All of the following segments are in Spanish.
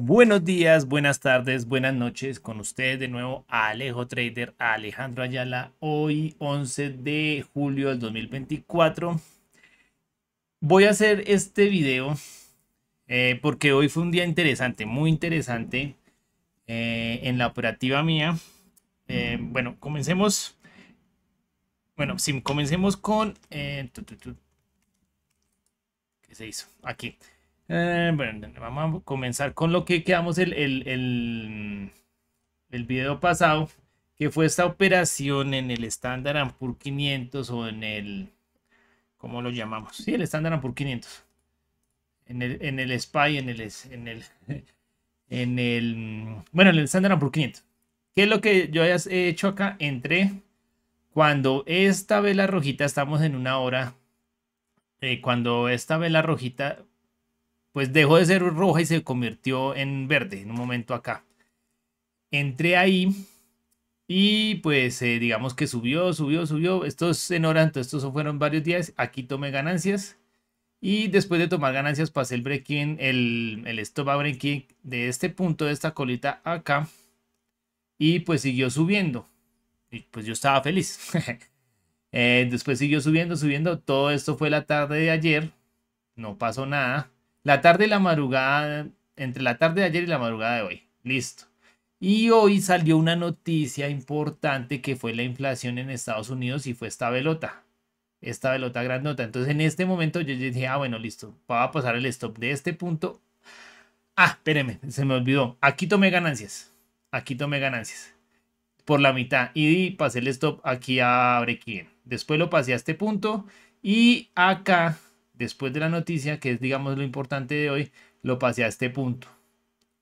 Buenos días, buenas tardes, buenas noches. Con ustedes de nuevo Alejo Trader, Alejandro Ayala. Hoy 11 de julio del 2024. Voy a hacer este video eh, porque hoy fue un día interesante, muy interesante eh, en la operativa mía. Eh, bueno, comencemos. Bueno, si comencemos con... ¿Qué se hizo? Aquí. Eh, bueno, vamos a comenzar con lo que quedamos el, el, el, video pasado, que fue esta operación en el Standard Ampur 500 o en el, ¿cómo lo llamamos? Sí, el Standard Ampur 500. En el, en el SPY, en el, en el, en el, bueno, en el Standard Ampur 500. ¿Qué es lo que yo he hecho acá? Entré cuando esta vela rojita, estamos en una hora, eh, cuando esta vela rojita pues dejó de ser roja y se convirtió en verde en un momento acá. Entré ahí y pues eh, digamos que subió, subió, subió. Estos en hora, estos fueron varios días. Aquí tomé ganancias. Y después de tomar ganancias pasé el break el, el stop a break de este punto, de esta colita acá. Y pues siguió subiendo. Y pues yo estaba feliz. Eh, después siguió subiendo, subiendo. Todo esto fue la tarde de ayer. No pasó nada. La tarde y la madrugada, entre la tarde de ayer y la madrugada de hoy. Listo. Y hoy salió una noticia importante que fue la inflación en Estados Unidos y fue esta velota. Esta velota grandota. Entonces en este momento yo dije, ah, bueno, listo. Va a pasar el stop de este punto. Ah, espérenme, se me olvidó. Aquí tomé ganancias. Aquí tomé ganancias. Por la mitad. Y pasé el stop aquí a quien Después lo pasé a este punto. Y acá después de la noticia, que es digamos lo importante de hoy, lo pasé a este punto.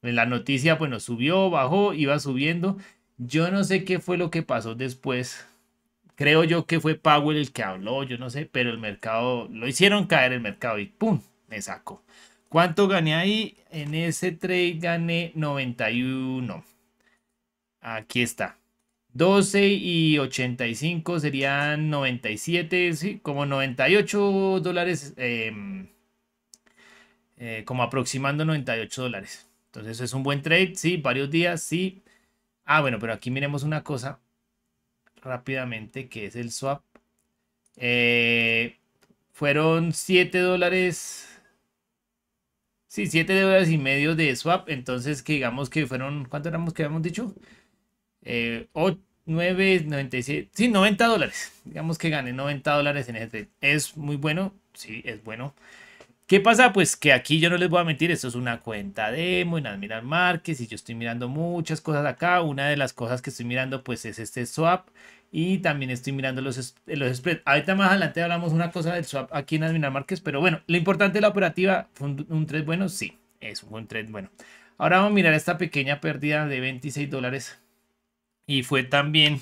En la noticia, bueno, subió, bajó, iba subiendo. Yo no sé qué fue lo que pasó después. Creo yo que fue Powell el que habló, yo no sé, pero el mercado, lo hicieron caer el mercado y ¡pum! Me sacó. ¿Cuánto gané ahí? En ese trade gané 91. Aquí está. 12 y 85 serían 97, sí, como 98 dólares, em, eh, como aproximando 98 dólares. Entonces es un buen trade, sí, varios días, sí. Ah, bueno, pero aquí miremos una cosa rápidamente que es el swap. Eh, fueron 7 dólares. Sí, 7 dólares y medio de swap. Entonces, que digamos que fueron, ¿cuánto éramos que habíamos dicho? 8, eh, 9.97, sí, 90 dólares. Digamos que gane 90 dólares en este trade. Es muy bueno, sí, es bueno. ¿Qué pasa? Pues que aquí yo no les voy a mentir, esto es una cuenta demo en Admiral Markets y yo estoy mirando muchas cosas acá. Una de las cosas que estoy mirando pues es este swap y también estoy mirando los, los spreads. Ahorita más adelante hablamos una cosa del swap aquí en Admiral Markets, pero bueno, lo importante de la operativa, ¿fue un, un trade bueno? Sí, es un buen trade bueno. Ahora vamos a mirar esta pequeña pérdida de 26 dólares y fue también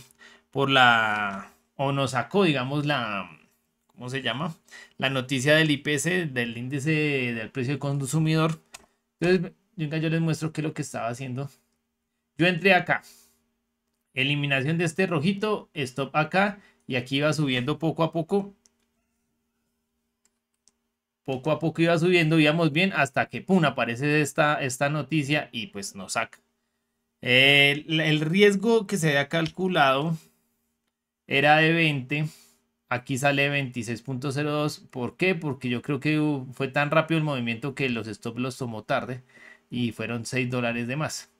por la, o nos sacó, digamos, la, ¿cómo se llama? La noticia del IPC, del índice del precio del consumidor. Entonces, yo les muestro qué es lo que estaba haciendo. Yo entré acá. Eliminación de este rojito, stop acá, y aquí iba subiendo poco a poco. Poco a poco iba subiendo, íbamos bien, hasta que, pum, aparece esta, esta noticia y pues nos saca. Eh, el, riesgo que se había calculado era de 20. Aquí sale 26.02. ¿Por qué? Porque yo creo que fue tan rápido el movimiento que los stops los tomó tarde y fueron 6 dólares de más.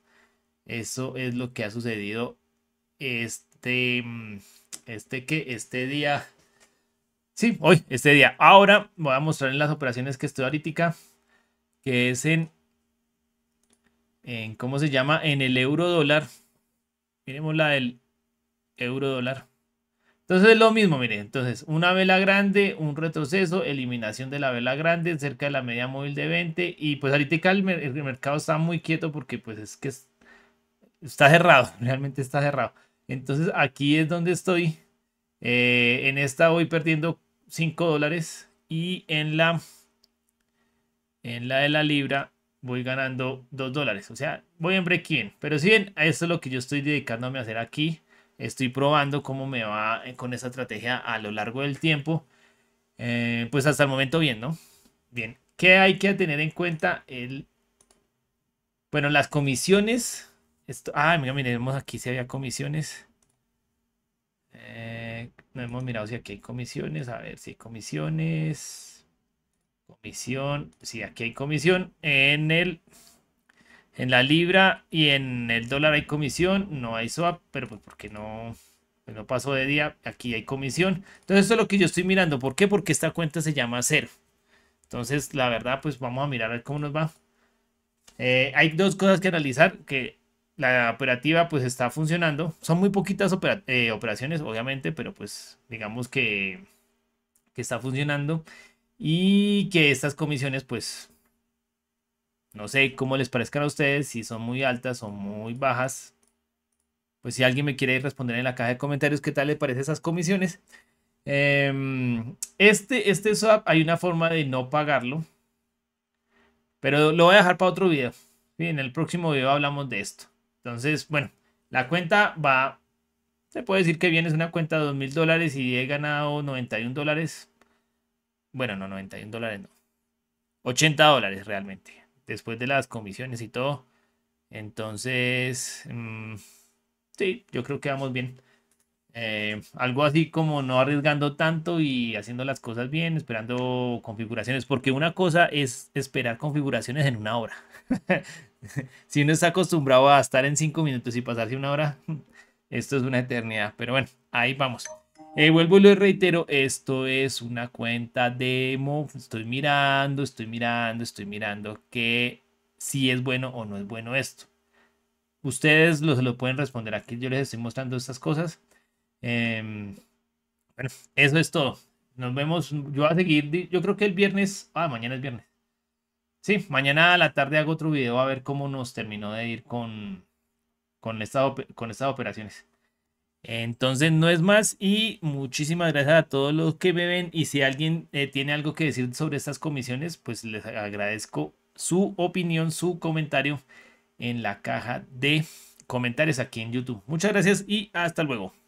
Eso es lo que ha sucedido este, mm, este, que, este día. Sí, hoy, este día. Ahora voy a mostrar las operaciones que estoy ahorita, que es en en ¿cómo se llama? En el euro dólar. Miremos la del euro dólar. Entonces es lo mismo, miren. Entonces, una vela grande, un retroceso, eliminación de la vela grande cerca de la media móvil de 20. Y pues ahorita el, el mercado está muy quieto porque pues es que está cerrado, realmente está cerrado. Entonces aquí es donde estoy. Eh, en esta voy perdiendo 5 dólares y en la, en la de la libra voy ganando 2 dólares. O sea, voy en breaking. Pero si bien, esto es lo que yo estoy dedicándome a hacer aquí. Estoy probando cómo me va eh, con esa estrategia a lo largo del tiempo. Eh, pues hasta el momento bien, ¿no? Bien. ¿Qué hay que tener en cuenta? El... Bueno, las comisiones. Esto... Ah, mira, miremos aquí si había comisiones. Eh, no hemos mirado si aquí hay comisiones. A ver si hay comisiones. Comisión, sí, aquí hay comisión. En el en la libra y en el dólar hay comisión, no hay swap, pero pues porque no, pues, no pasó de día, aquí hay comisión. Entonces, esto es lo que yo estoy mirando. ¿Por qué? Porque esta cuenta se llama cero. Entonces, la verdad, pues vamos a mirar a ver cómo nos va. Eh, hay dos cosas que analizar, que la operativa pues está funcionando. Son muy poquitas eh, operaciones, obviamente, pero pues digamos que, que está funcionando. Y que estas comisiones, pues, no sé cómo les parezcan a ustedes, si son muy altas o muy bajas. Pues si alguien me quiere responder en la caja de comentarios qué tal les parecen esas comisiones. Em, este, este swap hay una forma de no pagarlo. Pero lo voy a dejar para otro video. En el próximo video hablamos de esto. Entonces, bueno, la cuenta va... Se puede decir que viene es una cuenta de 2.000 dólares y he ganado 91 dólares bueno, no, 91 dólares no. 80 dólares realmente. Después de las comisiones y todo. Entonces, mm, sí, yo creo que vamos bien. Eh, algo así como no arriesgando tanto y haciendo las cosas bien, esperando configuraciones, porque una cosa es esperar configuraciones en una hora. si uno está acostumbrado a estar en cinco minutos y pasarse una hora, esto es una eternidad, pero bueno, ahí vamos. Eh, vuelvo y lo reitero, esto es una cuenta demo. Estoy mirando, estoy mirando, estoy mirando que si es bueno o no es bueno esto. Ustedes lo, lo pueden responder aquí. Yo les estoy mostrando estas cosas. Em, bueno, eso es todo. Nos vemos. Yo a seguir. Yo creo que el viernes. Ah, mañana es viernes. Sí, mañana a la tarde hago otro video a ver cómo nos terminó de ir con, con, con estas operaciones. Entonces, no es más y muchísimas gracias a todos los que me ven y si alguien eh, tiene algo que decir sobre estas comisiones, pues les agradezco su opinión, su comentario en la caja de comentarios aquí en YouTube. Muchas gracias y hasta luego.